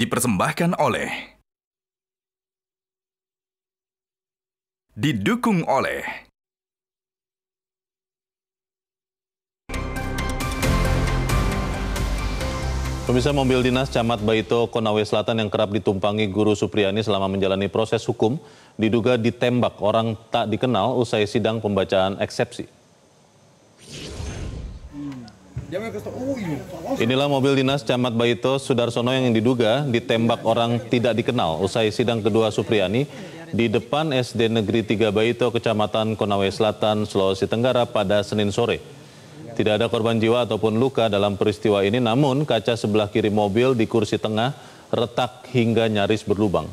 dipersembahkan oleh didukung oleh Pemirsa mobil dinas Camat Baito Konawe Selatan yang kerap ditumpangi Guru Supriyani selama menjalani proses hukum diduga ditembak orang tak dikenal usai sidang pembacaan eksepsi. Oh, iya. Inilah mobil dinas Camat Baito Sudarsono yang diduga ditembak orang tidak dikenal usai sidang kedua Supriyani di depan SD Negeri 3 Baito, Kecamatan Konawe Selatan, Sulawesi Tenggara pada Senin sore. Tidak ada korban jiwa ataupun luka dalam peristiwa ini, namun kaca sebelah kiri mobil di kursi tengah retak hingga nyaris berlubang.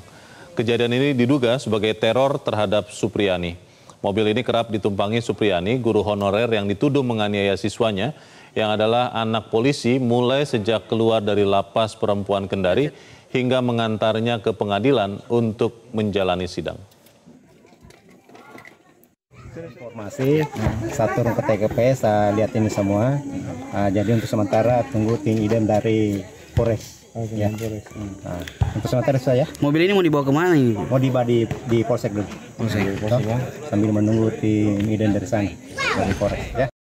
Kejadian ini diduga sebagai teror terhadap Supriyani. Mobil ini kerap ditumpangi Supriyani, guru honorer yang dituduh menganiaya siswanya yang adalah anak polisi mulai sejak keluar dari lapas perempuan Kendari hingga mengantarnya ke pengadilan untuk menjalani sidang. Informasi satu ke TKP saya lihat ini semua. Uh, jadi untuk sementara tunggu tim idem dari Polres. Okay, ya. Polres. Nah, untuk sementara saya. Mobil ini mau dibawa kemana ini? Mau dibawa di, di Polsek dulu. Polsek. Polsek Sambil menunggu tim idem dari sana dari Polres ya.